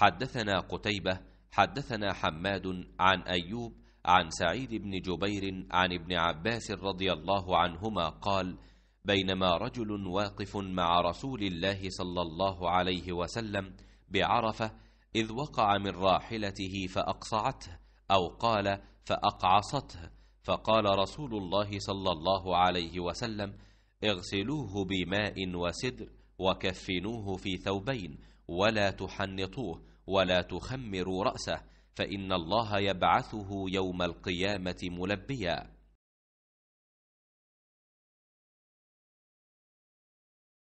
حدثنا قتيبة حدثنا حماد عن أيوب عن سعيد بن جبير عن ابن عباس رضي الله عنهما قال بينما رجل واقف مع رسول الله صلى الله عليه وسلم بعرفة إذ وقع من راحلته فأقصعته أو قال فأقعصته فقال رسول الله صلى الله عليه وسلم اغسلوه بماء وسدر وكفنوه في ثوبين ولا تحنطوه ولا تخمروا راسه فان الله يبعثه يوم القيامه ملبيا